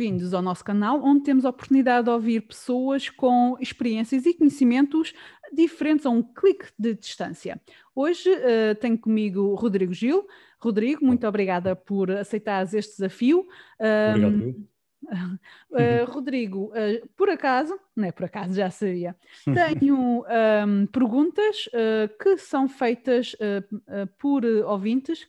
bem-vindos ao nosso canal, onde temos a oportunidade de ouvir pessoas com experiências e conhecimentos diferentes a um clique de distância. Hoje uh, tenho comigo Rodrigo Gil. Rodrigo, muito obrigada por aceitares este desafio. Um, Obrigado. Uh, Rodrigo, uh, por acaso, não é por acaso, já sabia, uhum. tenho um, perguntas que são feitas por ouvintes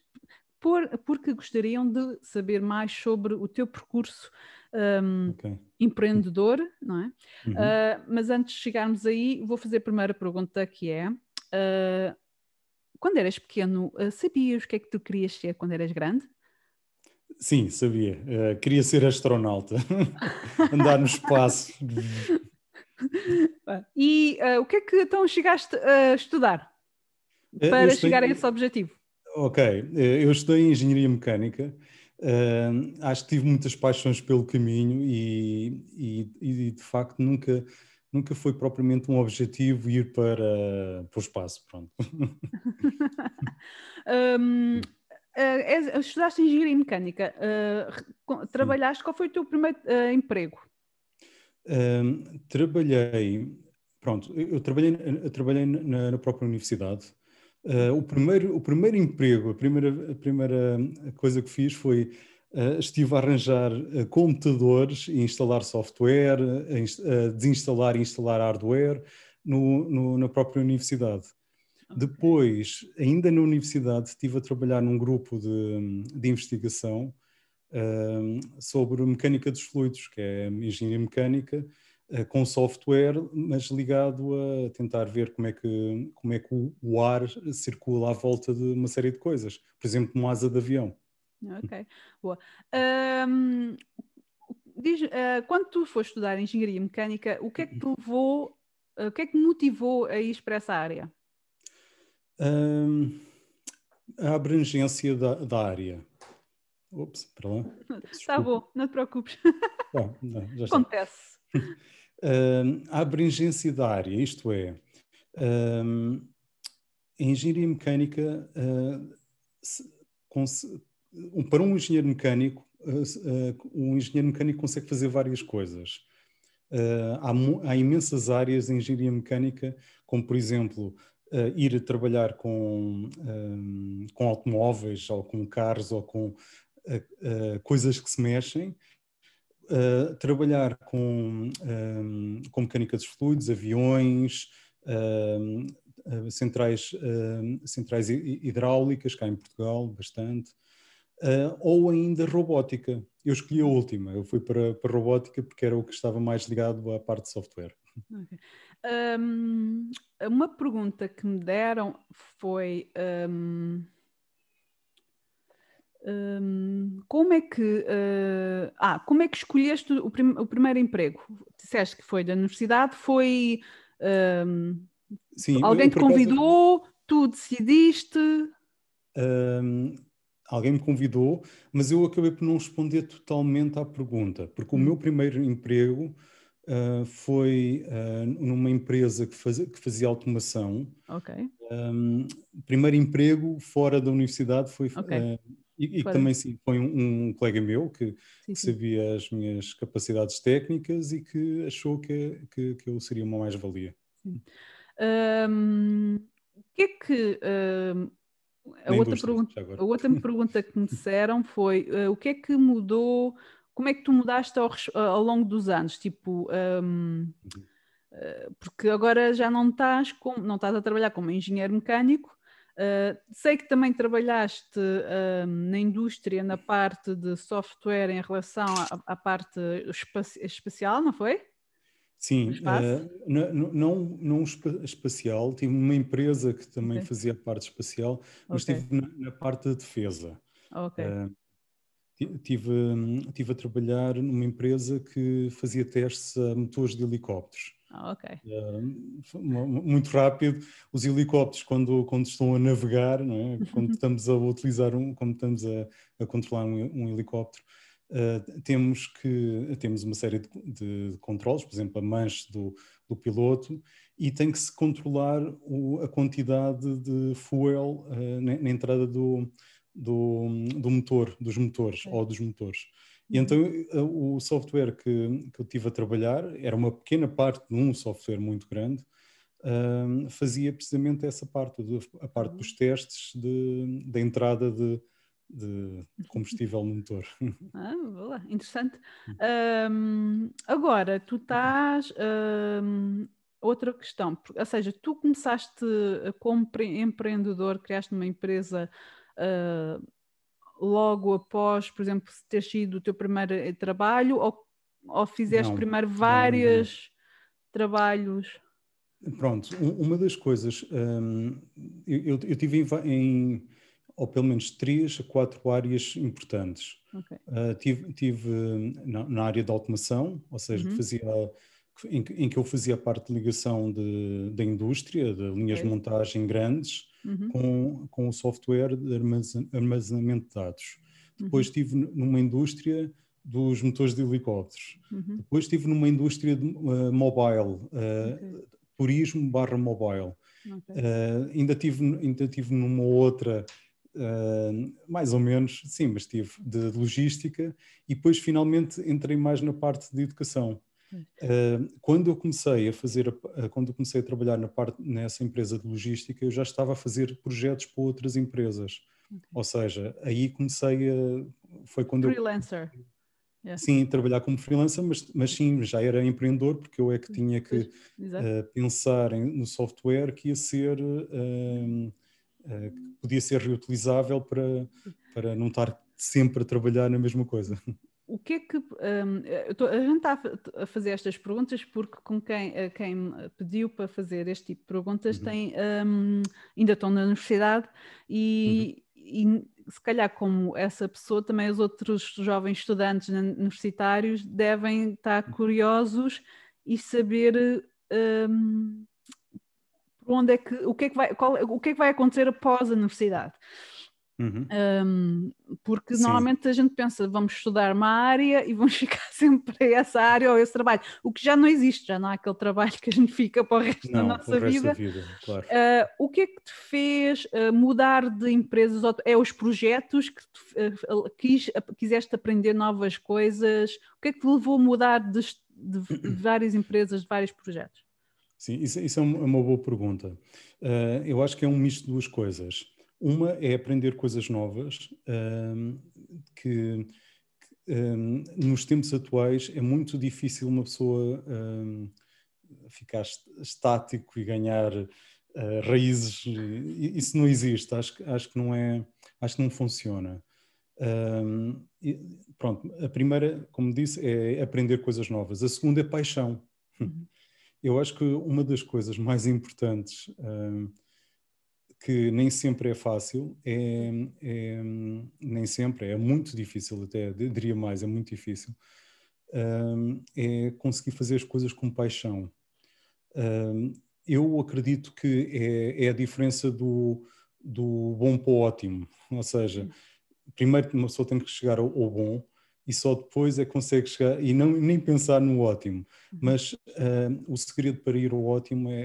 por, porque gostariam de saber mais sobre o teu percurso um, okay. empreendedor, não é? Uhum. Uh, mas antes de chegarmos aí, vou fazer a primeira pergunta que é. Uh, quando eras pequeno, ah, sabias o que é que tu querias ser quando eras grande? Sim, sabia. Uh, queria ser astronauta, andar no espaço. e uh, o que é que então chegaste a estudar para chegar a esse objetivo? Ok, eu estudei engenharia mecânica Uh, acho que tive muitas paixões pelo caminho e, e, e, de facto nunca, nunca foi propriamente um objetivo ir para, para o espaço, pronto. um, uh, estudaste engenharia mecânica, uh, trabalhaste, Sim. qual foi o teu primeiro ah, emprego? trabalhei, pronto, eu trabalhei, eu trabalhei na, na própria universidade, Uh, o, primeiro, o primeiro emprego, a primeira, a primeira coisa que fiz foi uh, estive a arranjar uh, computadores e instalar software, desinstalar e instalar hardware no, no, na própria universidade. Depois, ainda na universidade, estive a trabalhar num grupo de, de investigação sobre mecânica dos fluidos, que é engenharia mecânica, eh, com software, mas ligado a tentar ver como é que, como é que o, ar circula à volta de uma série de coisas, por exemplo, uma asa de avião. Ok, boa. Um, diz, uh, quando tu foste estudar engenharia mecânica, o que é que te levou, uh, o que é que motivou a ir para essa área? Um, a abrangência da, da área. Ops, para lá. Está bom, não te preocupes. Ah, não, Acontece. Uh, a abrangência da área, isto é, uh, a engenharia mecânica, uh, se, um, para um engenheiro mecânico, ah, ah, um engenheiro mecânico consegue fazer várias coisas. Há, há, imensas áreas de engenharia mecânica, como por exemplo ir trabalhar com, um, com automóveis ou com carros ou com coisas que se mexem, trabalhar com, um, com mecânica dos fluidos, aviões, um, centrais, um, centrais hidráulicas, cá em Portugal, bastante, uh, ou ainda robótica. Eu escolhi a última, eu fui para, para robótica porque era o que estava mais ligado à parte de software. Okay. Hum, uma pergunta que me deram foi hum, Hum, como é que uh, ah, como é que escolheste o, prim o, primeiro emprego? Disseste que foi da universidade, foi um, Sim, alguém te convidou, tu decidiste? Um, alguém me convidou, mas eu acabei por não responder totalmente à pergunta, porque o hum. meu primeiro emprego uh, foi uh, numa empresa que, faz, que fazia automação. Ok. Um, primeiro emprego fora da universidade foi okay. uh, e, e também sim, foi um, um colega meu que, sim, que sabia sim. as minhas capacidades técnicas e que achou que, que, que eu seria uma mais-valia. Hum, o que é que. a, outra pergunta, a outra pergunta que me disseram foi uh, o que é que mudou, como é que tu mudaste ao, ao longo dos anos? Tipo, um, uhum. eh, porque agora já não estás, com, não estás a trabalhar como engenheiro mecânico, ah, sei que também trabalhaste uh, na indústria, na parte de software em relação à, parte espacial, não foi? Sim, uh, não, não, não espacial, tive uma empresa que também okay. fazia parte espacial, mas okay. estive na, na, parte de defesa. Ok. Hum, estive a trabalhar numa empresa que fazia testes a motores de helicópteros. Ah, ah, muito rápido. Os helicópteros, quando, quando estão a navegar, é? Uhum. quando estamos a utilizar um, quando estamos a, a controlar um, um helicóptero, uh, temos, que, temos uma série de, de, de controles, por exemplo, a manche do, do piloto, e tem que se controlar o, a quantidade de fuel uh, na, na, entrada do, do, do, motor, dos motores ou dos motores. E então eh, o software que, que eu tive a trabalhar era uma pequena parte de um software muito grande, um, fazia precisamente essa parte, a parte dos uhum. testes de, da entrada de, de combustível no motor. Ah, boa, interessante. Um, agora, tu estás. Um, outra questão, ou seja, tu começaste eh, como empreendedor, criaste uma empresa. Uh, logo após, por exemplo, ter sido o teu primeiro eh, trabalho ou, ou fizeste não, primeiro vários trabalhos? Pronto, uma das coisas, hum, eu, eu tive em, em, ou pelo menos três a quatro áreas importantes. Okay. Uh, tive, tive na, na, área da automação, ou seja, uhum. que fazia, em, em, que eu fazia parte de ligação de, da indústria, de linhas okay. de montagem grandes, uhum. com, com o software de armazen, armazenamento de dados. Depois estive uhum. numa indústria dos motores de helicópteros. Uhum. Depois estive numa indústria de, uh, mobile, uh, okay. turismo barra mobile. Okay. Uh, ainda, tive, ainda tive numa outra, mais ou menos, sim, mas tive de logística. E depois finalmente entrei mais na parte de educação. Uh, quando eu comecei a fazer, a, quando comecei a trabalhar na parte, nessa empresa de logística, eu já estava a fazer projetos para outras empresas. Okay. Ou seja, aí comecei a. Foi quando Freelancer. Eu, yeah. Sim, trabalhar como freelancer, mas, mas sim, já era empreendedor, porque eu é que tinha que uh, pensar em, no software que ia ser. Uh, que podia ser reutilizável para, para não estar sempre a trabalhar na mesma coisa o que é que. Um, eh, tô, a gente está a fazer estas perguntas porque com quem, eh, quem pediu para fazer este tipo de perguntas uhum. tem, um, ainda estão na universidade e, uhum. e, se calhar, como essa pessoa, também os outros jovens estudantes universitários devem estar uhum. curiosos e saber. Um, onde é que o que é que vai qual, o que é que vai acontecer após a universidade Uhum. Um, porque Sim. normalmente a gente pensa, vamos estudar uma área e vamos ficar sempre a essa área ou esse trabalho, o que já não existe, já não há aquele trabalho que a gente fica para o resto não, da nossa resto vida. Da vida claro. uh, o que é que te fez ah, mudar de empresas? É os projetos que uh, quis, quiseste aprender novas coisas? O que é que te levou a mudar de, de, de várias empresas, de vários projetos? Sim, isso, isso é, é uma boa pergunta. Uh, eu acho que é um misto de duas coisas. Uma é aprender coisas novas, um, que, que um, nos tempos atuais é muito difícil uma pessoa um, ficar estático e ganhar uh, raízes. Isso não existe, acho, acho que não é, acho que não funciona. E, pronto, a primeira, como disse, é aprender coisas novas. A segunda é paixão. Uhum. Eu acho que uma das coisas mais importantes que nem sempre é fácil, é, é, nem sempre, é muito difícil, até diria mais, é muito difícil, um, é conseguir fazer as coisas com paixão. Um, eu acredito que é, é, a diferença do, do bom para o ótimo, ou seja, primeiro uma pessoa tem que chegar ao, ao bom e só depois é que consegue chegar, e não, nem pensar no ótimo, uhum. mas um, o segredo para ir ao ótimo é,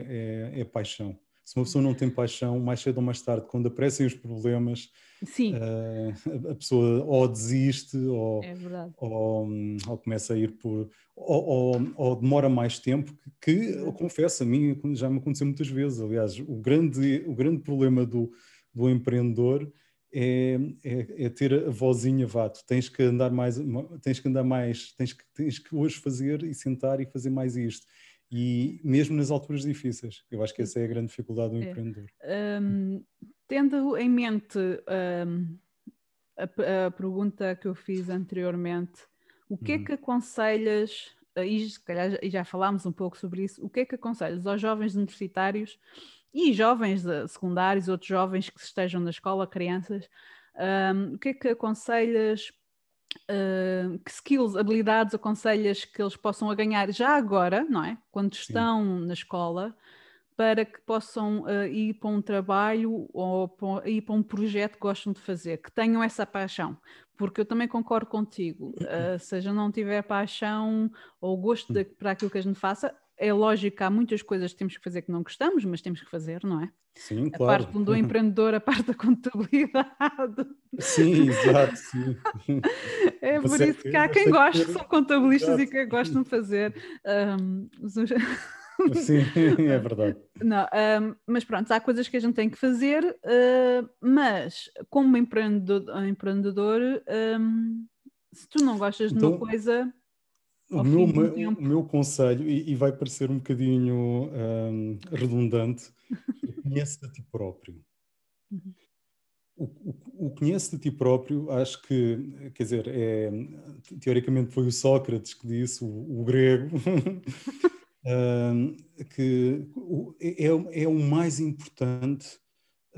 é, é paixão se uma pessoa não tem paixão, mais cedo ou mais tarde, quando aparecem os problemas, uh, a pessoa ou desiste ou, é ou, hum, ou, começa a ir por. Ou, ou demora mais tempo, que, eu confesso, a mim já me aconteceu muitas vezes. Aliás, o grande, o grande problema do, do empreendedor. É, é, é, ter a vozinha, vá, tens que andar mais, tens que andar mais, tens que, tens que hoje fazer e sentar e fazer mais isto e mesmo nas alturas difíceis. Eu acho que essa é a grande dificuldade do é. empreendedor. Um, tendo em mente um, a, a, pergunta que eu fiz anteriormente, o que é uhum. que aconselhas, eh, e se calhar já falámos um pouco sobre isso, o que é que aconselhas aos jovens universitários e jovens secundários, outros jovens que estejam na escola, crianças, um, o que é que aconselhas eh, que skills, habilidades aconselhas que eles possam ganhar já agora, não é? Quando estão Sim. na escola, para que possam uh, ir para um trabalho ou para, ir para um projeto que gostam de fazer, que tenham essa paixão. Porque eu também concordo contigo, uh, não tiver paixão ou gosto hum. de, para aquilo que a gente faça, é lógico, há muitas coisas que temos que fazer que não gostamos, mas temos que fazer, não é? Sim, a claro. A parte do empreendedor, a parte da contabilidade. Sim, exato. Sim. É por isso que há quem goste, que... são contabilistas exato. e que gostam de fazer. Um, Sim, é verdade. Não, um, mas pronto, há coisas que a gente tem que fazer, uh, mas como empreendedor, um, se tu não gostas de uma então coisa o meu, o meu conselho, e, e, vai parecer um bocadinho um, redundante, é conhece-te a ti próprio. Uhum. O, o, o conhece-te a ti próprio, acho que, quer dizer, é, teoricamente foi o Sócrates que disse, o, o grego, um, que é, é, é o mais importante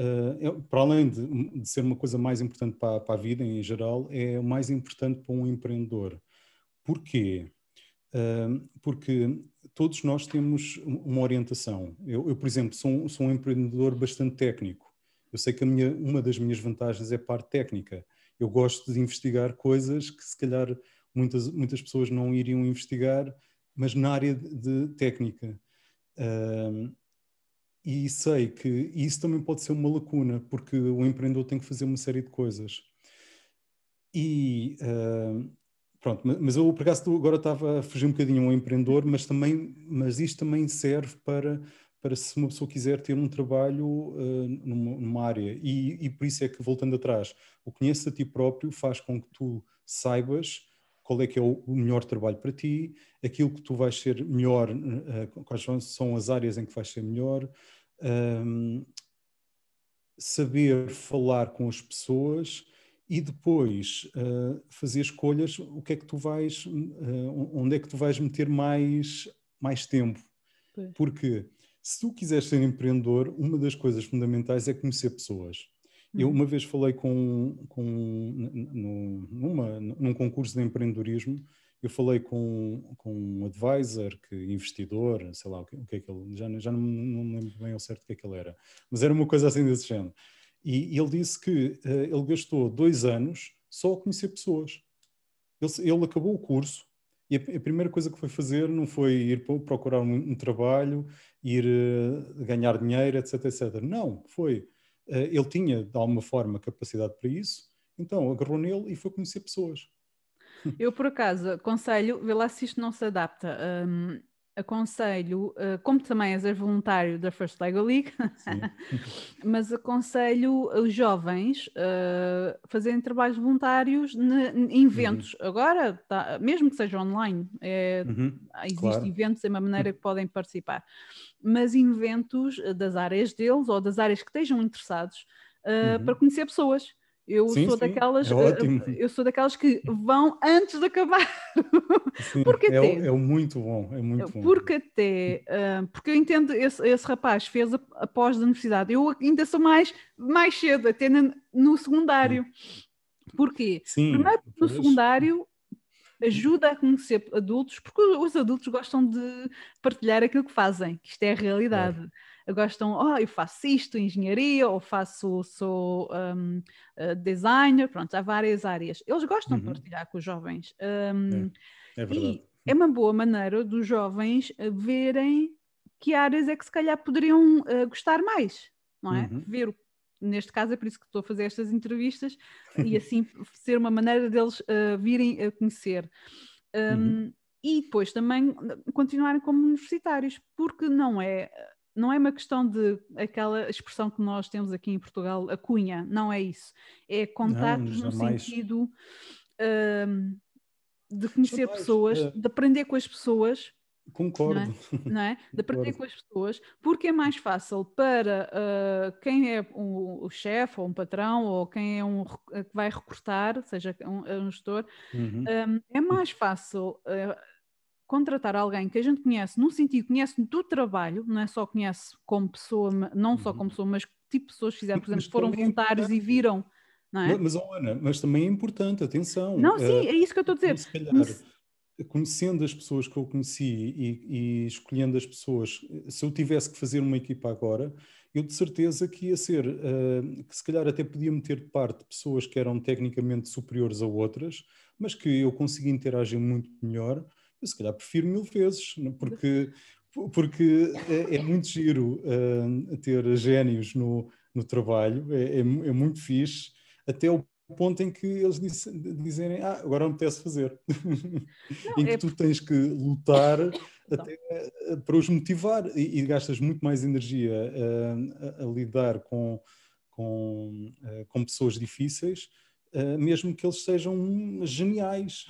Uh, é, para além de, de, ser uma coisa mais importante para, para, a vida em geral, é o mais importante para um empreendedor. Porquê? porque todos nós temos uma orientação. Eu, eu por exemplo, sou um, sou um, empreendedor bastante técnico. Eu sei que minha, uma das minhas vantagens é parte técnica. Eu gosto de investigar coisas que, se calhar, muitas, muitas pessoas não iriam investigar, mas na área de, de técnica. e sei que isso também pode ser uma lacuna, porque o empreendedor tem que fazer uma série de coisas. E uh, Pronto, mas eu, por acaso agora estava a fugir um bocadinho um empreendedor, mas também, mas isto também serve para, para se uma pessoa quiser ter um trabalho uh, numa, numa, área. E, e, por isso é que, voltando atrás, o conheça a ti próprio faz com que tu saibas qual é que é o melhor trabalho para ti, aquilo que tu vais ser melhor, uh, quais são as áreas em que vais ser melhor, ehm, saber falar com as pessoas e depois uh, fazer escolhas o que é que tu vais uh, onde é que tu vais meter mais mais tempo pois. porque se tu quiseres ser empreendedor uma das coisas fundamentais é conhecer pessoas eu hum. uma vez falei com, com numa, num concurso de empreendedorismo eu falei com, com um advisor, que investidor, sei lá o que, o que é que ele, já, já não, me lembro bem ao certo o que é que ele era, mas era uma coisa assim desse género. E, ele disse que uh, ele gastou dois anos só a conhecer pessoas. Ele, ele acabou o curso e a, a, primeira coisa que foi fazer não foi ir procurar um, um trabalho, ir uh, ganhar dinheiro, etc, etc. Não, foi. Uh, ele tinha, de alguma forma, capacidade para isso, então agarrou nele e foi conhecer pessoas. Eu, por acaso, aconselho, vê lá se isto não se adapta. Um, aconselho, eh, como também és voluntário da First Lego League, mas aconselho os jovens a eh, fazerem trabalhos voluntários em eventos. Uhum. Agora, tá, mesmo que seja online, é, uhum. existem claro. eventos é uma maneira uhum. que podem participar, mas em eventos eh, das áreas deles ou das áreas que estejam interessados uh, uhum. para conhecer pessoas eu sim, sou sim, é daquelas, é eu sou daquelas que vão antes de acabar. Sim, porque é até, é, é, muito bom, é muito bom. Porque até, ah, porque eu entendo esse, esse rapaz fez após a, universidade. Eu ainda sou mais mais cedo, até no, no secundário. Porquê? Primeiro no secundário ajuda a conhecer adultos, porque os adultos gostam de partilhar aquilo que fazem, que isto é a realidade. É gostam, oh, eu faço isto, engenharia, ou faço, sou um, eh, designer, pronto, há várias áreas. Eles gostam uhum. de partilhar com os jovens. Um, é. Hum, é. verdade. E é uma boa maneira dos jovens eh, verem que áreas é que se calhar poderiam uh, gostar mais, não é? Uhum. Ver neste caso é por isso que estou a fazer estas entrevistas e assim ser uma maneira deles uh, virem a conhecer. Um, uhum. E depois também continuarem como universitários, porque não é não é uma questão de aquela expressão que nós temos aqui em Portugal, a cunha, não é isso. É contatos não, no sentido uh, de conhecer pessoas, é. de aprender com as pessoas. Concordo. Não é? Não é? De aprender Concordo. com as pessoas, porque é mais fácil para uh, quem é um, o chefe ou um patrão ou quem é um que vai recrutar, seja um, é um gestor, uhum. um, é mais fácil. Uh, contratar alguém que a gente conhece, num sentido, conhece do trabalho, não é só conhece como pessoa, não só uhum. como pessoa, mas tipo de pessoas fizeram, por exemplo, mas foram é voluntários é e viram. Não é? Mas, oh, Ana, mas também é importante, atenção. Não, sim, eh, é isso que eu estou a dizer. Se calhar, mas... conhecendo as pessoas que eu conheci e, e escolhendo as pessoas, eh, se eu tivesse que fazer uma equipa agora, eu de certeza que ia ser, uh, que se calhar até podia meter de parte pessoas que eram tecnicamente superiores a outras, mas que eu conseguia interagir muito melhor eu se calhar prefiro mil vezes, porque, porque é, é muito giro uh, ter génios no, no trabalho, é, é, é, muito fixe, até o ponto em que eles disse, dizerem, ah, agora não me apetece fazer. Não, em é que tu tens que lutar então. até ah, para os motivar e, e gastas muito mais energia uh, a, a, lidar com, com, uh, com pessoas difíceis eh, mesmo que eles sejam geniais.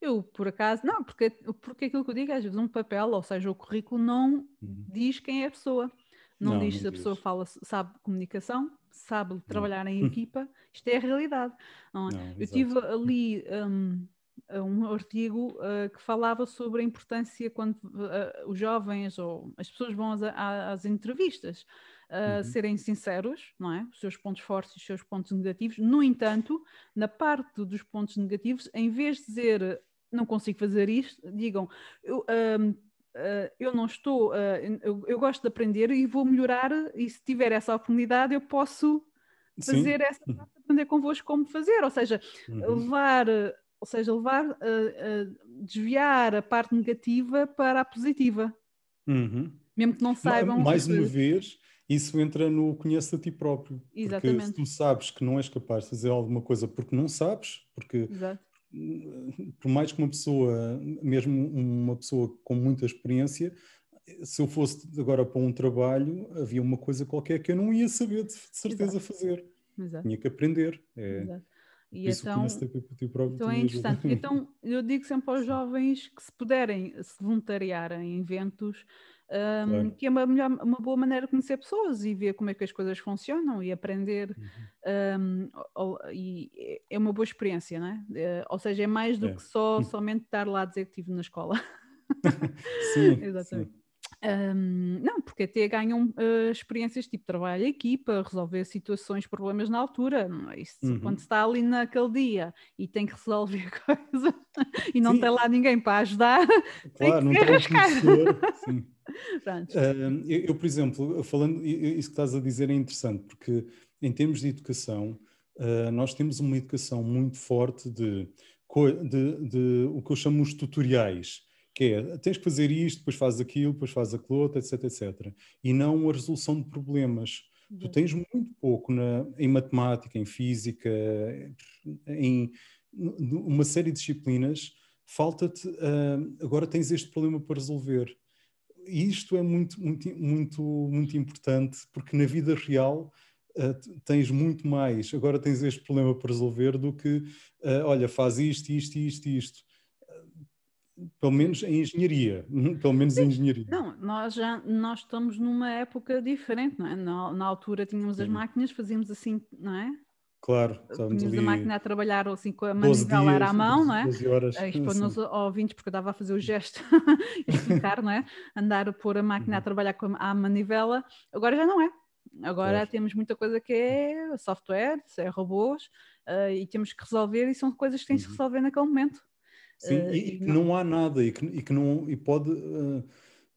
Eu, por acaso, não, porque, porque aquilo que eu digo, é, às vezes um papel, ou seja, o currículo não uhum. diz quem é a pessoa. Não, não diz não se a pessoa fala, sabe comunicação, sabe trabalhar não. em equipa. Isto é a realidade. É? eu tive ali um, um artigo uh, que falava sobre a importância quando uh, os jovens ou as pessoas vão às, às entrevistas uh, uhum. serem sinceros, não é? Os seus pontos fortes e os seus pontos negativos. No entanto, na parte dos pontos negativos, em vez de dizer não consigo fazer isto, digam eu, Uh, eu não estou, uh, eu, eu, gosto de aprender e vou melhorar, e se tiver essa oportunidade, eu posso fazer Sim. essa uhum. aprender convosco como fazer, ou seja, uhum. levar, ou seja, levar, uh, desviar a parte negativa para a positiva. Uhum. Mesmo que não saibam. Mais uma vez, isso entra no conhece a ti próprio. Exatamente. Porque se tu sabes que não és capaz de fazer alguma coisa porque não sabes, porque Exato. por mais que uma pessoa, mesmo uma pessoa com muita experiência, se eu fosse agora para um trabalho, havia uma coisa qualquer que eu não ia saber de certeza Exato. fazer. Exato. Tinha que aprender. É, Exato. E então, então é interessante. então, eu digo sempre aos jovens que se puderem se voluntariar em eventos, um, claro. que é uma, melhor, uma boa maneira de conhecer pessoas e ver como é que as coisas funcionam e aprender. Uhum. Um, ou, e é, é uma boa experiência, não é? Eh, ou seja, é mais do é. que só hum. somente estar lá a dizer que estive na escola. sim, exatamente. Sim. Um, não, porque até ganham uh, experiências tipo trabalho em equipa, resolver situações, problemas na altura. Isso, uhum. Quando está ali naquele dia e tem que resolver coisa e não Sim. tem lá ninguém para ajudar, claro, tem que não arriscar. Sim. eu, por exemplo, falando, isso que estás a dizer é interessante, porque em termos de educação, ah, nós temos uma educação muito forte de, de, de, o que eu chamo os tutoriais, que é tens que fazer isto, depois fazes aquilo, depois fazes aquilo outro, etc, etc. E não a resolução de problemas. Tu uhum. tens muito pouco na, em matemática, em física, em uma série de disciplinas, falta-te, uh, agora tens este problema para resolver isto é muito, muito, muito, muito importante, porque na vida real uh, tens muito mais. Agora tens este problema para resolver do que, uh, olha, faz isto, isto, isto, isto. Eh, pelo menos em engenharia, uhum, pelo menos Sim. em engenharia. Não, nós já nós estamos numa época diferente, não é? Na, na altura tínhamos Sim. as máquinas, fazíamos assim, não é? Claro, eh, estávamos ali... a máquina a trabalhar assim com a manivela era à mão, não é? 12 horas. Expor-nos eh, assim. ouvintes, porque eu dava a fazer o gesto, explicar, não é? Andar a pôr a máquina a uhum. trabalhar com a manivela, agora já não é. Agora claro. temos muita coisa que é software, é robôs, uh, e temos que resolver, e são coisas que tens uhum. de resolver naquele momento. Sim, uh, e, e, que não... não há nada, e que, e que não... E pode... Uh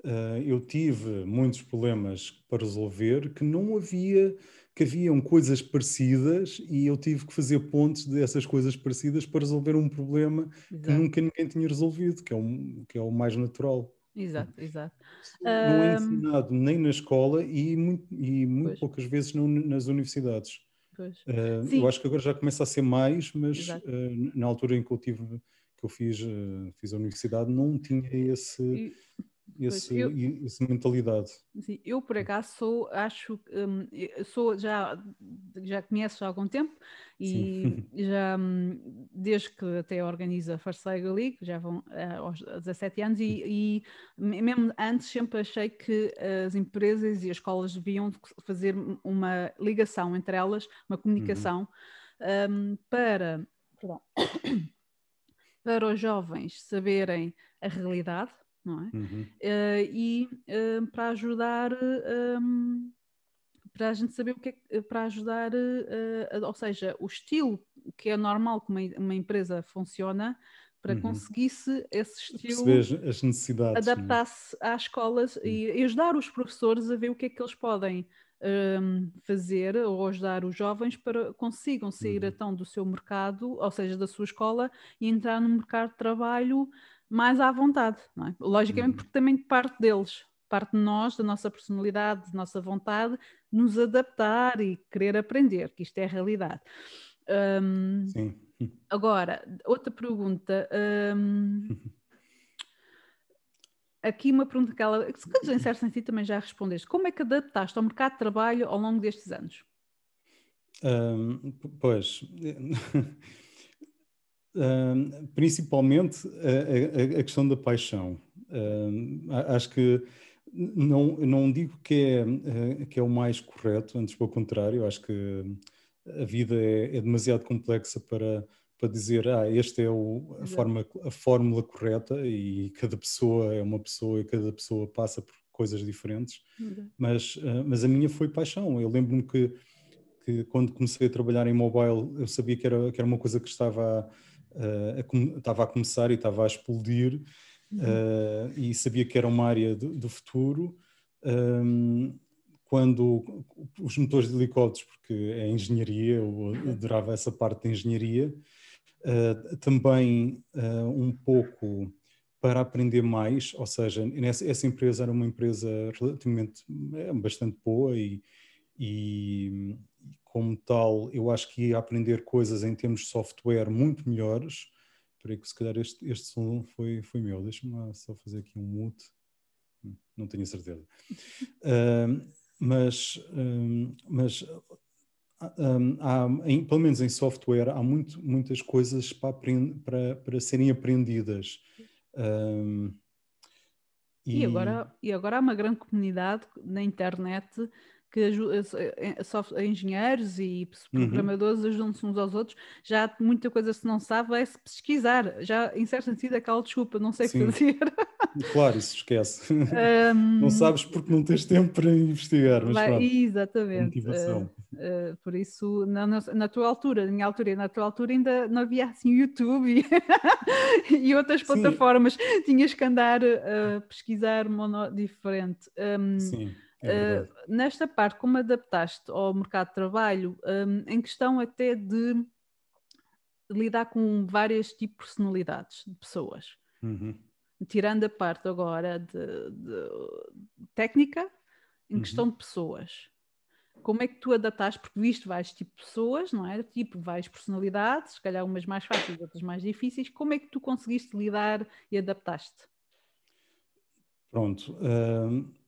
uh, eu tive muitos problemas para resolver que não havia, que haviam coisas parecidas e eu tive que fazer pontes dessas coisas parecidas para resolver um problema exato. que nunca ninguém tinha resolvido, que é, um, que é o mais natural. Exato, exato. Não é ensinado nem na escola e muito, e muito poucas vezes não, nas universidades. Uh, eu acho que agora já começa a ser mais, mas uh, na altura em que eu tive que eu fiz, uh, fiz a universidade não tinha esse, esse, eu, essa mentalidade. Sim, eu por acaso sou, acho, um, sou, já, já conheço há algum tempo e sim. já, hum, desde que até organizo a First Leg League, já vão uh, aos 17 anos e, e, mesmo antes sempre achei que as empresas e as escolas deviam fazer uma ligação entre elas, uma comunicação uhum. um, para, perdão, para os jovens saberem a realidade não é? Uhum. Uh, e uh, para ajudar um, ehm, para a gente saber o que é que, para ajudar, uh, ou seja, o estilo que é normal que uma, uma empresa funciona para uhum. conseguir-se esse estilo as necessidades é? adaptar-se né? às escolas uhum. e ajudar os professores a ver o que é que eles podem ehm, fazer ou ajudar os jovens para consigam sair uhum. então do seu mercado, ou seja, da sua escola e entrar no mercado de trabalho mais à vontade, é? Logicamente, uhum. porque também parte deles, parte de nós, da nossa personalidade, da nossa vontade, nos adaptar e querer aprender, que isto é a realidade. Um, Sim. Agora, outra pergunta. Um, aqui uma pergunta que ela, que em certo sentido também já respondeste. Como é que adaptaste ao mercado de trabalho ao longo destes anos? Um, pois, principalmente a, a, a, questão da paixão. acho que não, não digo que é, eh, que é o mais correto, antes pelo contrário, acho que a vida é, é demasiado complexa para, para dizer ah, esta é o, a, forma, a fórmula correta e cada pessoa é uma pessoa e cada pessoa passa por coisas diferentes, mas, eh, mas a minha foi paixão. Eu lembro-me que, que quando comecei a trabalhar em mobile eu sabia que era, que era uma coisa que estava a uh, a, estava a começar e estava a explodir uhum. uh, e sabia que era uma área do, do futuro. Um, ehm, quando os motores de helicópteros, porque é engenharia, eu adorava essa parte de engenharia, uh, também um pouco para aprender mais, ou seja, nessa, essa empresa era uma empresa relativamente é, bastante boa e, e como tal, eu acho que ia aprender coisas em termos de software muito melhores. Espera que se calhar este, este som foi, foi meu. Deixa-me só fazer aqui um mute. Hum, não tenho certeza. uh, mas um, mas um, há, em, pelo menos em software, há muito, muitas coisas para, aprend, para, para serem aprendidas. Um, e... e... agora, e agora há uma grande comunidade na internet que eh, eh, eh, engenheiros e uhum. programadores uhum. ajudam-se uns aos outros. Já muita coisa se não sabe, vai se pesquisar. Já, em certo sentido, é aquela desculpa, não sei que fazer. Claro, isso esquece. Um... Não sabes porque não tens tempo para investigar, mas Vai, claro, é Exatamente. Uh, uh, por isso, na, na, tua altura, na minha altura e na tua altura, ainda não havia assim YouTube e, e outras plataformas. Sim. Tinhas que andar a pesquisar mono diferente. Um, Sim é uh, nesta parte, como adaptaste ao mercado de trabalho, um, em questão até de lidar com vários tipos de personalidades de pessoas. Uhum. Tirando a parte agora de, de técnica, em uhum. questão de pessoas. Como é que tu adaptaste? Porque viste vários tipos de pessoas, não é? Tipo, várias personalidades, se calhar umas mais fáceis, outras mais difíceis. Como é que tu conseguiste lidar e adaptaste? Pronto. Uh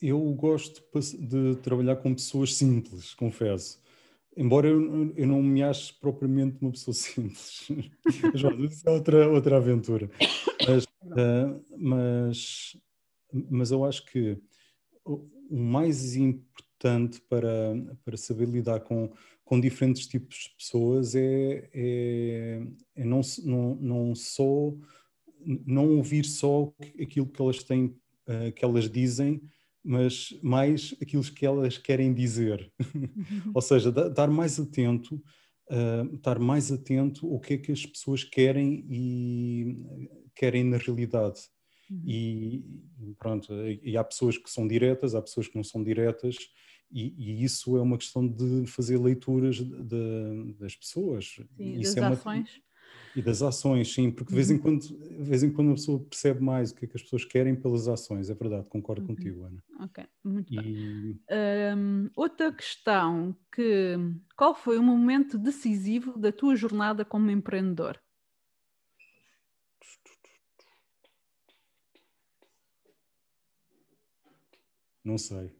eu gosto de trabalhar com pessoas simples, confesso. Embora eu, eu não me ache propriamente uma pessoa simples. isso é outra, outra aventura. Mas, uh, mas, mas eu acho que o mais importante para, para saber lidar com, com diferentes tipos de pessoas é, é, é não, não, não só não ouvir só aquilo que elas têm, uh, que elas dizem, mas mais aquilo que elas querem dizer. Ou seja, estar mais atento, uh, ah, estar mais atento ao que é que as pessoas querem e querem na realidade. Uhum. E pronto, e há pessoas que são diretas, há pessoas que não são diretas, e, e isso é uma questão de fazer leituras de, de, das pessoas. Sim, isso das é ações. Uma, e das ações, sim, porque de vez em uhum. quando, de vez em quando a pessoa percebe mais o que é que as pessoas querem pelas ações, é verdade, concordo okay. Uhum. contigo, Ana. Ok, muito e... bem. Um, outra questão que qual foi o momento decisivo da tua jornada como empreendedor? Não sei.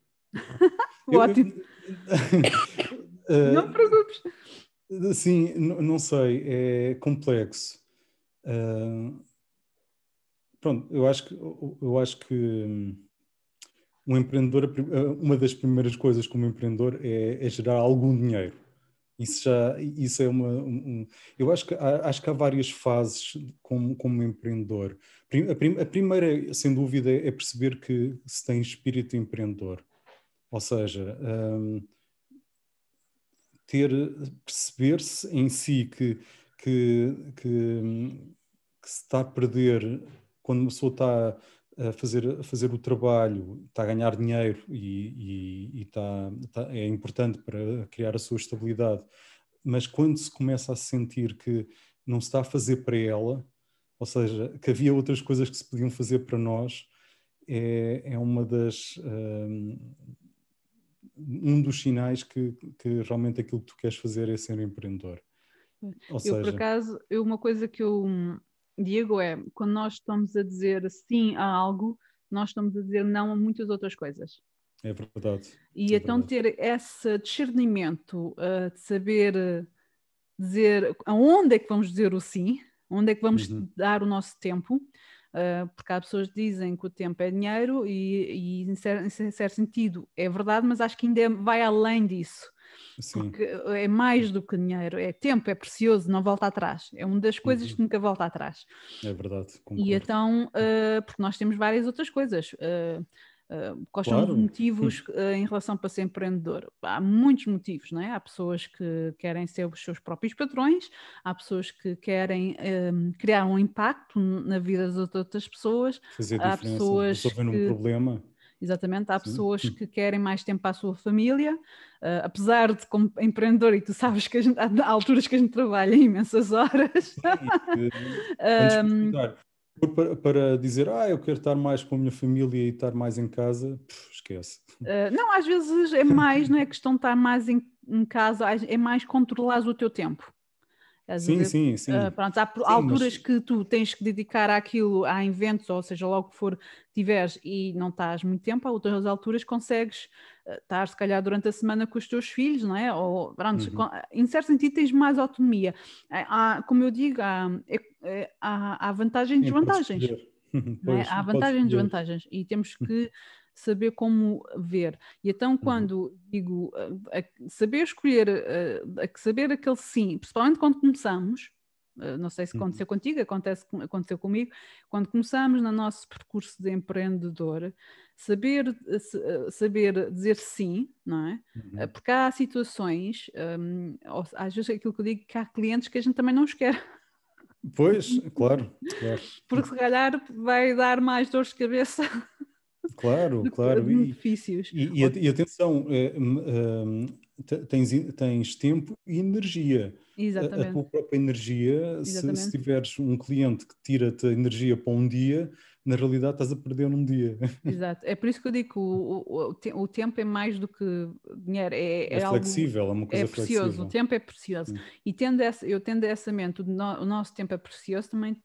Ótimo. Eu, eu, eh, não te preocupes. Sim, não sei, é complexo. Uh, pronto, eu acho que, eu acho que um empreendedor, uma das primeiras coisas como empreendedor é, é gerar algum dinheiro. Isso já, isso é uma, um, eu acho que há, acho que há várias fases como, como empreendedor. A, prim, a primeira, sem dúvida, é perceber que se tem espírito empreendedor. Ou seja, um, ah, ter perceber-se em si que, que, que, que, se está a perder quando uma pessoa está a fazer, a fazer o trabalho, está a ganhar dinheiro e, e, e está, está, é importante para criar a sua estabilidade, mas quando se começa a sentir que não se está a fazer para ela, ou seja, que havia outras coisas que se podiam fazer para nós, é, é uma das, um, um dos sinais que, que realmente aquilo que tu queres fazer é ser empreendedor. Ou eu, seja... por acaso, eu, uma coisa que eu hum, Diego é quando nós estamos a dizer sim a algo, nós estamos a dizer não a muitas outras coisas. É verdade. E é então verdade. ter esse discernimento uh, de saber eh, dizer aonde é que vamos dizer o sim, onde é que vamos uhum. dar o nosso tempo, uh, porque há pessoas que dizem que o tempo é dinheiro e, e em, cer em, certo sentido é verdade, mas acho que ainda é, vai além disso. Sim. Porque ah, é mais do que dinheiro, é tempo, é precioso, não volta atrás. É uma das coisas uhum. que nunca volta atrás. É verdade. Concordo. E então, uh, porque nós temos várias outras coisas. Uh, Uh, quais claro. são os motivos uh, em relação para ser empreendedor? Há muitos motivos, não é? Há pessoas que querem ser os seus próprios patrões, há pessoas que querem um, criar um impacto na vida das outras pessoas, Fazer há pessoas resolvendo que... um problema. Exatamente, há Sim. pessoas hum. que querem mais tempo para a sua família, uh, apesar de como empreendedor, e tu sabes que gente, há alturas que a gente trabalha imensas horas. Sim, um, para, para, dizer, ah, eu quero estar mais com a minha família e estar mais em casa, esquece. Uh, não, às vezes é mais, não é questão de estar mais em, em casa, é mais controlar o teu tempo sim, sim, sim. Uh, ah, pronto, há sim, alturas mas... que tu tens que dedicar àquilo, a eventos, ou seja, logo que for tiveres e não estás muito tempo, há outras alturas consegues ah, estar, se calhar, durante a semana com os teus filhos, não é? Ou, pronto, uhum. com, em certo sentido tens mais autonomia. Ah, há, como eu digo, há, é, é há, há vantagens e desvantagens. É? Pois, é? Há vantagens e desvantagens. E temos que saber como ver. E então, uhum. quando digo eh, saber escolher, eh, saber aquele sim, principalmente quando começamos, eh, não sei se uhum. aconteceu contigo, acontece, aconteceu comigo, quando começamos no nosso percurso de empreendedor, saber, saber dizer sim, não é? Uhum. Porque há situações, um, às vezes é aquilo que eu digo, que há clientes que a gente também não os quer. Pois, claro, claro. Porque se calhar vai dar mais dores de cabeça Claro, claro. Benefícios. E, e, e atenção, um, eh, ehm, tens, tens tempo e energia. Exatamente. A, a tua própria energia, se, se, tiveres um cliente que tira-te a energia para um dia, na realidade estás a perder um dia. Exato. É por isso que eu digo que o, o, o tempo é mais do que dinheiro. É, é, é flexível, algo, é uma coisa é precioso. O tempo é precioso. Sim. E tendo essa, eu tendo essa mente, o, no, o nosso tempo é precioso, também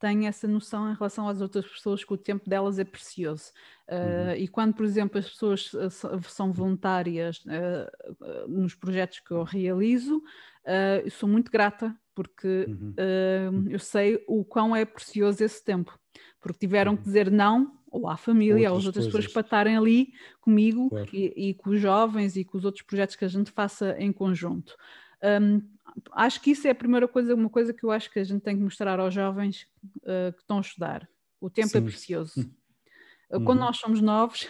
têm essa noção em relação às outras pessoas que o tempo delas é precioso. Uh, E quando, por exemplo, as pessoas eh, são voluntárias uh, nos projetos que eu realizo, uh, eu sou muito grata porque uhum. uhum. eu sei o quão é precioso esse tempo, porque tiveram uhum. que dizer não ou à família, ou às outras coisas. pessoas para estarem ali comigo claro. e, e, com os jovens e com os outros projetos que a gente faça em conjunto. Um, acho que isso é a primeira coisa, uma coisa que eu acho que a gente tem que mostrar aos jovens uh, que estão a estudar. O tempo é Sim. é precioso. Hum. Eh, uhum. Quando nós somos novos.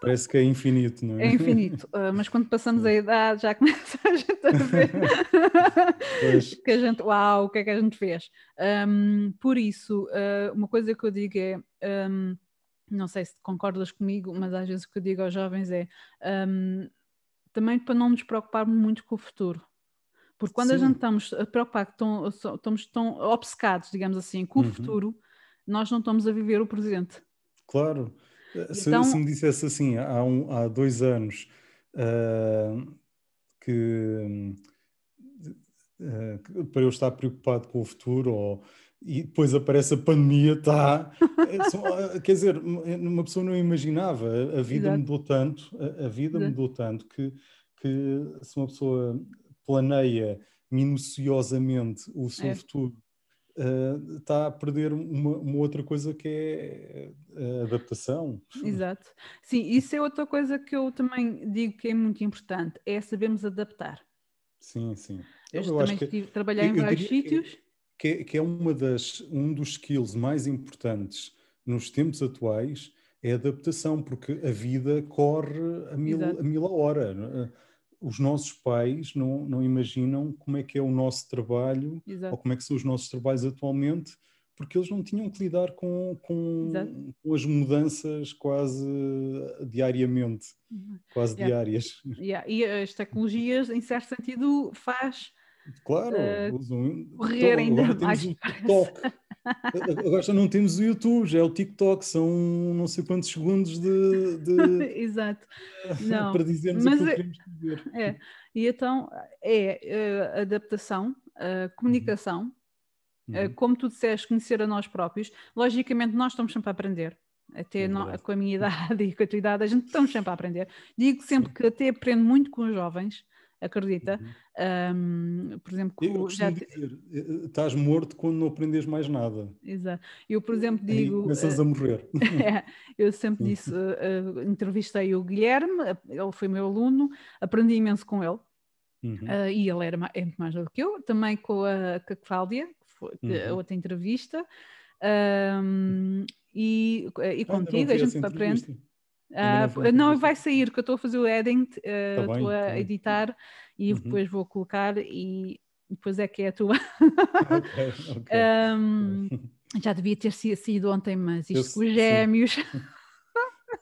Parece que é infinito, não é? É infinito, uh, mas quando passamos a idade já começa a gente a ver que a gente, uau, o que é que a gente fez? Um, por isso, uh, uma coisa que eu digo é, um, não sei se concordas comigo, mas às vezes o que eu digo aos jovens é um, também para não nos preocuparmos muito com o futuro porque quando Sim. a gente estamos eh, preocupados, estamos tão obcecados, digamos assim, com o uhum. futuro, nós não estamos a viver o presente. Claro. Eh, se, então, se me dissesse assim, há, um, há dois anos uh, que uh, para eu estar preocupado com o futuro ou, e depois aparece a pandemia, tá? É, quer dizer, uma pessoa não imaginava, a vida Exato. mudou tanto, a, a vida Exato. mudou tanto que, que se uma pessoa planeia minuciosamente o seu é. futuro uh, eh, está a perder uma, uma, outra coisa que é eh, a adaptação. Exato. Sim, isso é outra coisa que eu também digo que é muito importante, é sabermos adaptar. Sim, sim. Eu, eu também acho que, trabalhar em vários sítios. Que é, que é uma das, um dos skills mais importantes nos tempos atuais é adaptação, porque a vida corre a mil, a mil a hora. É? os nossos pais não, não imaginam como é que é o nosso trabalho Exato. ou como é que são os nossos trabalhos atualmente, porque eles não tinham que lidar com, com, com as mudanças quase diariamente, uhum. quase yeah. diárias. Yeah. E as tecnologias, em certo sentido, faz... Claro, uh, usam, correr ainda mais. Um toque, Agora já não temos o YouTube, já é o TikTok, são não sei quantos segundos de. de... Exato. Não, para dizermos mas o é que é, queremos dizer. É. E então é eh, adaptação, eh, comunicação, uhum. Eh, como tu disseste, conhecer a nós próprios. Logicamente, nós estamos sempre a aprender. Até é no, com a minha idade e com a tua idade, a gente estamos sempre a aprender. Digo sempre que até aprendo muito com os jovens acredita? Uhum. Um, por exemplo, eu já dizer, eh, estás morto quando não aprendes mais nada. Exato. Eu, por exemplo, digo. Aí começas a eh, morrer. é, eu sempre disse, uh, entrevistei o Guilherme, ele foi meu aluno, aprendi imenso com ele. Uhum. Uh, e ele era mais, é muito mais novo que eu, também com a, com a Cláudia, que foi que, uhum. a outra entrevista, um, e, e contigo, a gente aprende. Entrevista. Uh, não, ah, vai sair, que eu estou a fazer o editing, uh, tá ah, estou a tá editar bem. e uhum. depois vou colocar e depois é que é a tua. okay, okay. Um, já devia ter sido ontem, mas isto com os gêmeos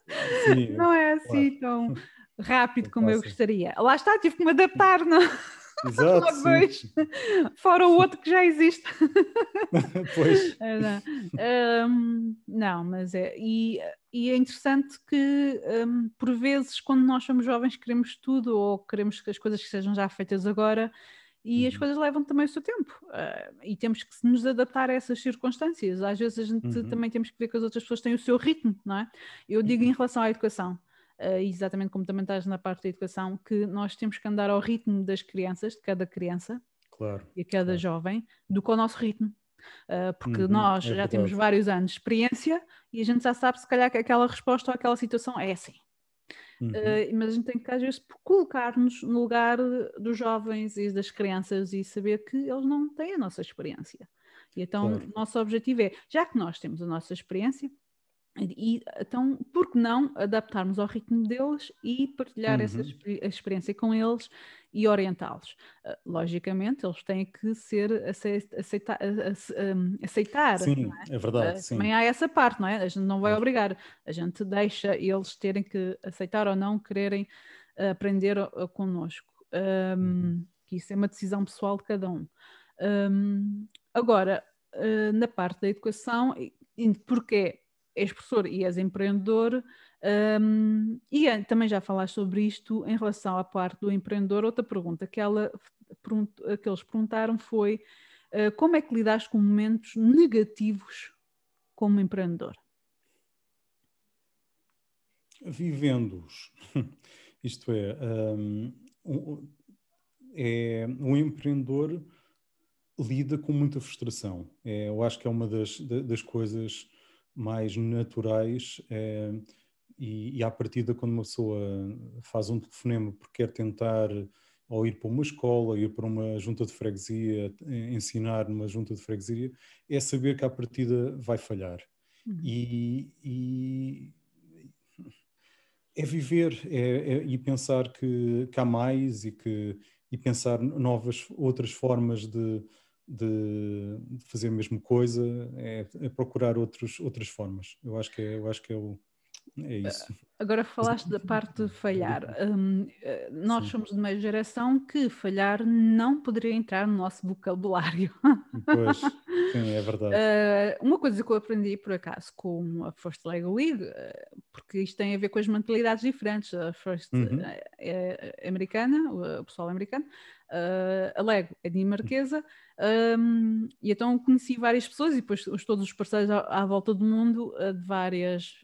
é sim. não é assim claro. tão rápido é como eu gostaria. Lá está, tive que me adaptar, não? Exato, Fora o outro que já existe. pois. É um, não, mas é. E, e é interessante que, um, por vezes, quando nós somos jovens, queremos tudo ou queremos que as coisas que sejam já feitas agora e uhum. as coisas levam também o seu tempo uh, e temos que nos adaptar a essas circunstâncias. Às vezes a gente uhum. também temos que ver que as outras pessoas têm o seu ritmo, não é? Eu digo uhum. em relação à educação. Eh, exatamente como também estás na parte da educação, que nós temos que andar ao ritmo das crianças, de cada criança claro, e a cada claro. jovem, do que ao nosso ritmo. Eh, porque uhum, nós é já verdade. temos vários anos de experiência e a gente já sabe se calhar que aquela resposta ou aquela situação é assim. Uhum. Uh, mas a gente tem que, às vezes, colocar-nos no lugar dos jovens e das crianças e saber que eles não têm a nossa experiência. E então, claro. o nosso objetivo é, já que nós temos a nossa experiência, e, então, por que não adaptarmos ao ritmo deles e partilhar uhum. essa experiência com eles e orientá-los? Ah, logicamente, eles têm que ser aceita, hum, aceitar. Sim, é? é? verdade. Ah, sim. Também há essa parte, não é? A gente não vai obrigar, a gente deixa eles terem que aceitar ou não quererem ah, aprender connosco. Um, uhum. que isso é uma decisão pessoal de cada um. um agora, na parte da educação, porque és professor e és empreendedor, um, e é, também já falaste sobre isto em relação à parte do empreendedor. Outra pergunta que, ela, que eles perguntaram foi uh, como é que lidas com momentos negativos como empreendedor? Vivendo-os. Isto é, um, é, um empreendedor lida com muita frustração. É, eu acho que é uma das, das coisas mais naturais é, e, e à partida quando uma pessoa faz um telefonema porque quer tentar ou ir para uma escola, ir para uma junta de freguesia, eh, ensinar numa junta de freguesia, é saber que à partida vai falhar. Uhum. E, e, é viver é, é, e pensar que, que há mais e, que, e pensar novas, outras formas de, de, de fazer a mesma coisa, é, é, procurar outros, outras formas. Eu acho que é, eu acho que é o, é ah, isso. Agora falaste da parte de falhar. Um, eh, nós Sim. somos de uma geração que falhar não poderia entrar no nosso vocabulário. Pois, Sim, é verdade. Uh, uma coisa que eu aprendi por acaso com a First Lego League, eh, porque isto tem a ver com as mentalidades diferentes. A First uhum. é, é, americana, o pessoal americano, uh, eh, Alego, é dinamarquesa, um, ehm, e então conheci várias pessoas e depois todos os parceiros à, à volta do mundo, uh, de várias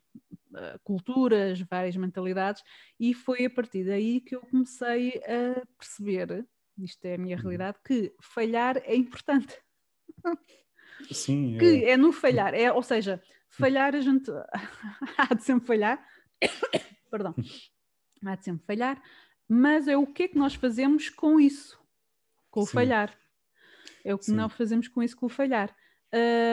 uh, culturas, várias mentalidades, e foi a partir daí que eu comecei a perceber, isto é a minha uhum. realidade, que falhar é importante. Sim. Que é, é no falhar, é, ou seja, falhar a gente há de sempre falhar, perdão, há de sempre falhar, mas é o que é que nós fazemos com isso, com o Sim. falhar. É o que Sim. nós fazemos com isso, com o falhar.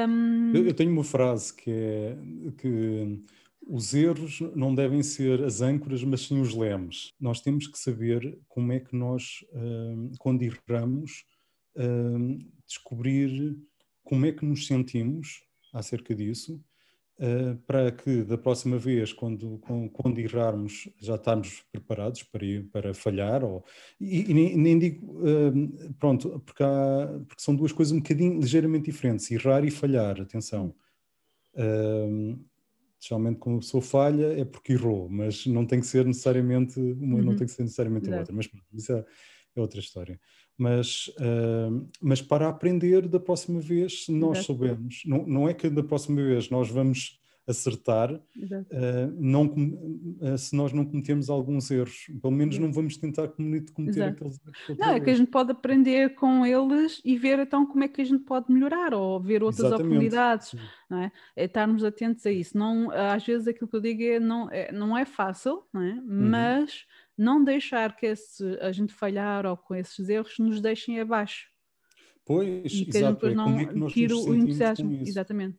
Um... Eu, eu, tenho uma frase que é que os erros não devem ser as âncoras, mas sim os lemes. Nós temos que saber como é que nós, quando erramos, descobrir como é que nos sentimos acerca disso eh, para que da próxima vez, quando, quando, errarmos, já estarmos preparados para, ir, para falhar. Ou, e, e nem, nem, digo, uh, pronto, porque, há, porque, são duas coisas um bocadinho ligeiramente diferentes: errar e falhar, atenção. Uh, geralmente quando a pessoa falha é porque errou, mas não tem que ser necessariamente uma, uhum. não tem que ser necessariamente a outra, mas isso é, é outra história mas, uh, mas para aprender da próxima vez nós Exato. sabemos. Não, não é que da próxima vez nós vamos acertar uh, não, uh, se nós não cometemos alguns erros. Pelo menos não vamos tentar cometer, aqueles erros. Não, é que a gente pode aprender com eles e ver então como é que a gente pode melhorar ou ver outras Exatamente. oportunidades. Não é? é? estarmos atentos a isso. Não, às vezes aquilo que eu digo é não é, não é fácil, não é? Uhum. mas não deixar que esse, a gente falhar ou com esses erros nos deixem abaixo. Pois, e que depois é não é que tira o entusiasmo. Exatamente.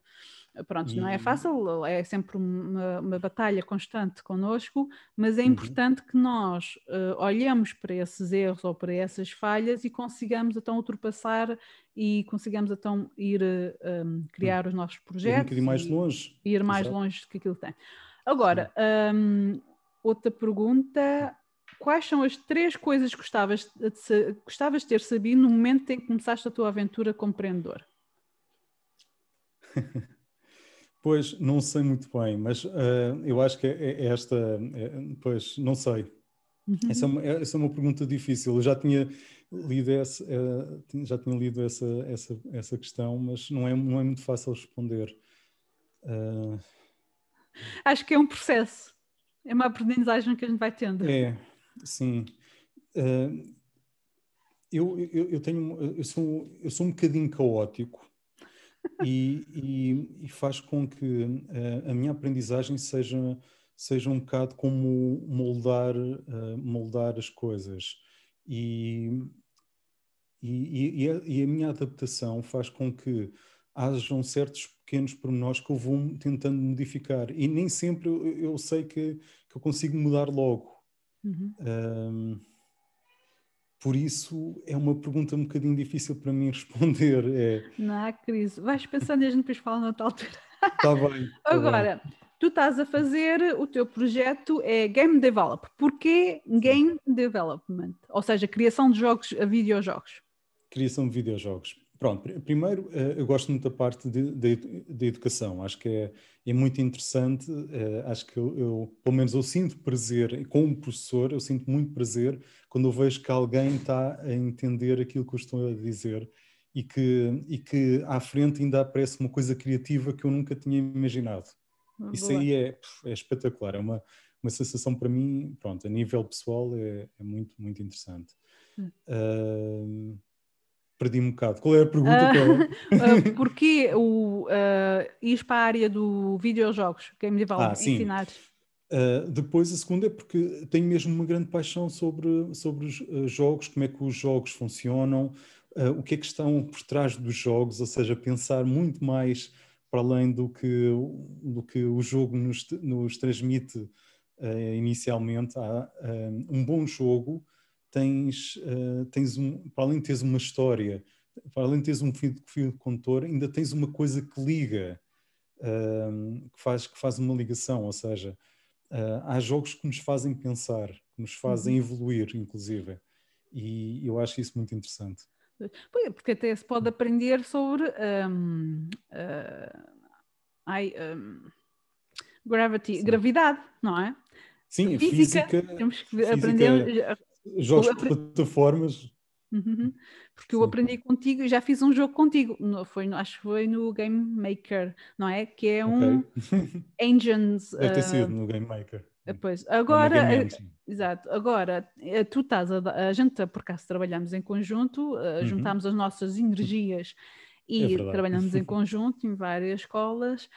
Pronto, não é uhum. fácil, é sempre uma, uma batalha constante connosco, mas é uhum. importante que nós uh, olhemos para esses erros ou para essas falhas e consigamos então ultrapassar e consigamos então ir uh, criar uhum. os nossos projetos. Uhum. Ir um bocadinho mais longe. Ir mais exato. longe do que aquilo tem. Agora, um, ehm, outra pergunta quais são as três coisas que gostavas de, gostavas de ter sabido no momento em que começaste a tua aventura como empreendedor? Pois, não sei muito bem, mas uh, eu acho que é, é, é esta, é, pois, não sei. Uhum. Essa, é uma, essa é uma pergunta difícil. Eu já tinha lido, esse, uh, já tinha lido essa, essa, essa questão, mas não é, não é muito fácil responder. Uh... Acho que é um processo, é uma aprendizagem que a gente vai tendo. É, Sim. Uh, eu, eu, eu, tenho, eu, sou, eu sou um bocadinho caótico e, e, e faz com que uh, a minha aprendizagem seja, seja um bocado como moldar, uh, moldar as coisas. E, e, a, e a minha adaptação faz com que hajam certos pequenos pormenores que eu vou tentando modificar e nem sempre eu, eu sei que, que eu consigo mudar logo Uhum. Um, por isso é uma pergunta um bocadinho difícil para mim responder. É... Não há crise. Vais pensando e a gente depois fala na tal altura. Está bem. Tá Agora, bem. tu estás a fazer, o teu projeto é Game Develop. Porquê Game Development? Ou seja, criação de jogos a videojogos. Criação de videojogos Pronto, primeiro eh, eu gosto muito da parte da educação, acho que é, é muito interessante, eh, acho que eu, eu, pelo menos eu sinto prazer, como professor, eu sinto muito prazer quando eu vejo que alguém está a entender aquilo que eu estou a dizer e que, e que à frente ainda aparece uma coisa criativa que eu nunca tinha imaginado. Ah, boa. Isso aí é, é espetacular, é uma, uma sensação para mim, pronto, a nível pessoal é, é muito, muito interessante. Hum. Uh, perdi um bocado. Qual é a pergunta? Uh, uh, porquê o, uh, para a área do videojogos, game é me ah, ensinar? Uh, depois a segunda é porque tenho mesmo uma grande paixão sobre, sobre os uh, jogos, como é que os jogos funcionam, uh, o que é que estão por trás dos jogos, ou seja, pensar muito mais para além do que, do que o jogo nos, nos transmite inicialmente. Há um bom jogo tens, uh, tens um, para além de teres uma história, para além de teres um fio, fio de condutor, ainda tens uma coisa que liga, uh, que, faz, que faz uma ligação, ou seja, uh, há jogos que nos fazem pensar, que nos fazem uhum. evoluir, inclusive, e eu acho isso muito interessante. Porque até se pode aprender sobre um, I, um, gravity, gravidade, não é? Sim, física, física, temos que física, aprender Jogos de plataformas. Uhum. Porque eu aprendi contigo e já fiz um jogo contigo. No, foi, acho que foi no Game Maker, não é? Que é um okay. engines. Deve ter uh... sido ah, no Game Maker. Eh, pois, agora, eh, exato, agora eh, tu estás, a, a gente por acaso trabalhamos em conjunto, uh, uhum. as nossas energias e é trabalhamos em conjunto em várias escolas.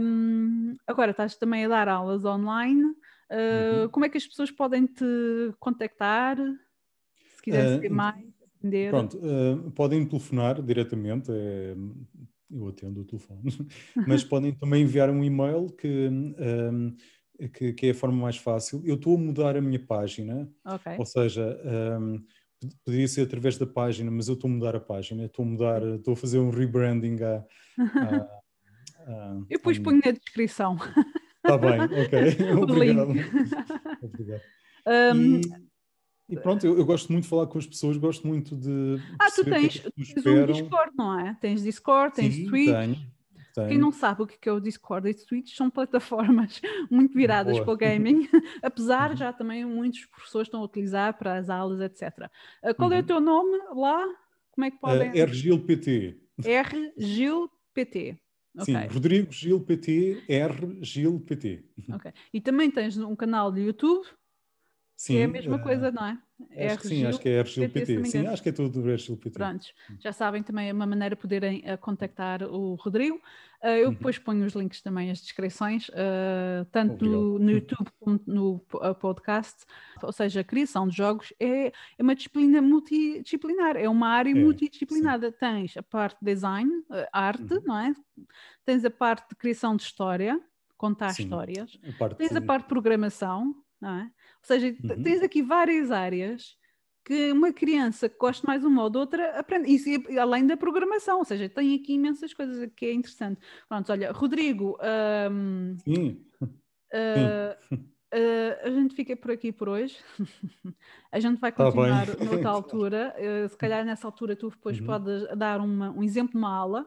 Um, agora estás também a dar aulas online uhum. Ah, como é que as pessoas podem te contactar? Se quiserem ah, saber mais, aprender. Pronto, ah, podem telefonar diretamente, é, eu atendo o telefone, mas podem também enviar um e-mail que. Um, que, que, é a forma mais fácil. Eu estou a mudar a minha página, okay. ou seja, um, poderia ser através da página, mas eu estou a mudar a página, estou a mudar, estou a fazer um rebranding a. eu depois ponho na descrição. Está bem, ok. Obrigado. Obrigado. Um... E... E pronto, eu, eu, gosto muito de falar com as pessoas, gosto muito de. Ah, tu é tens, que tens um Discord, não é? Tens Discord, tens Sim, Twitch. Tenho, Quem não sabe o é que é o Discord e Twitch são plataformas muito viradas Boa. para o gaming, apesar uhum. já também muitos professores estão a utilizar para as aulas, etc. Ah, qual uhum. é o uhum. teu nome lá? Como é que ah, podem. Uh, RGilPT. RGilPT. Sim, okay. Rodrigo Gil PT, R Gil PT. Ok. E também tens um canal de YouTube Sim, é a mesma eh, coisa, não é? é acho que sim, acho que é RGPT. Sim, acho que é tudo RGLPT. Prontos, uhum. já sabem também é uma maneira de poderem uh, contactar o Rodrigo. Uh, eu uhum. depois ponho os links também, as descrições, uh, tanto no, no, YouTube como no podcast. Ou seja, a criação de jogos é, é uma disciplina multidisciplinar, é uma área é, multidisciplinada. Sim. Tens a parte de design, arte, uhum. não é? Tens a parte de criação de história, contar sim. histórias. A parte... Tens a parte de programação, não é? Ou seja, uhum. tens aqui várias áreas que uma criança que goste mais uma ou de outra aprende, isso além da programação, ou seja, tem aqui imensas coisas que é interessante. Pronto, olha, Rodrigo, um, Sim. Uh, Sim. Uh, a gente fica por aqui por hoje. a gente vai tá continuar tá noutra altura. Uh, se calhar nessa altura tu depois uhum. podes dar uma, um exemplo de uma aula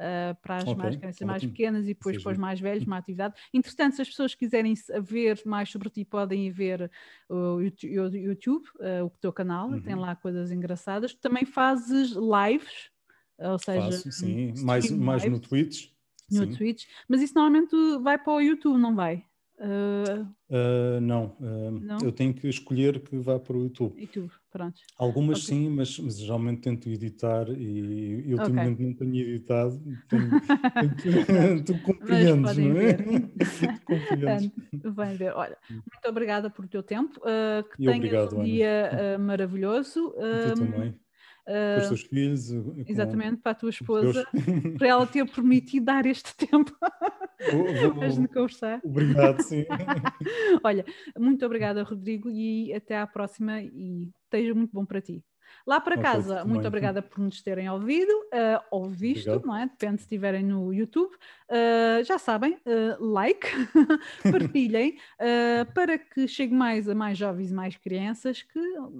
uh, para as okay, mais crianças mais pequenas e depois Seja. para os mais velhos, hum. uma atividade. Entretanto, se as pessoas quiserem ver mais sobre ti, podem ver o YouTube, uh, o teu canal, uhum. tem lá coisas engraçadas. Também fazes lives, ou seja, Faço, sim, hum, mais, mais no Twitch. No sim. Twitch, mas isso normalmente vai para o YouTube, não vai? Uh... Uh, não, uh, não, eu tenho que escolher que vá para o YouTube. YouTube, pronto. Algumas okay. sim, mas, mas, geralmente tento editar e ultimamente okay. não tenho editado. Tenho, tu, compreendes, não é? tu compreendes. Vem ver, olha, muito obrigada por teu tempo, ah, que tenhas um Ana. dia maravilhoso. tu também com os seus ah, filhos. Exatamente, para a tua esposa, teus... para ela ter permitido dar este tempo para nos conversar. Obrigado, sim. Olha, muito obrigada, Rodrigo, e até à próxima e esteja muito bom para ti. Lá para casa, muito, obrigada por nos terem ouvido uh, ou visto, não é? Depende se estiverem no YouTube. Uh, já sabem, uh, like, partilhem para que chegue mais a mais jovens e mais crianças que,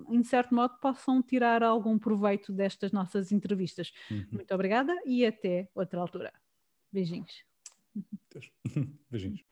em certo modo, possam tirar algum proveito destas nossas entrevistas. Uhum. Muito obrigada e até outra altura. Beijinhos. Beijinhos.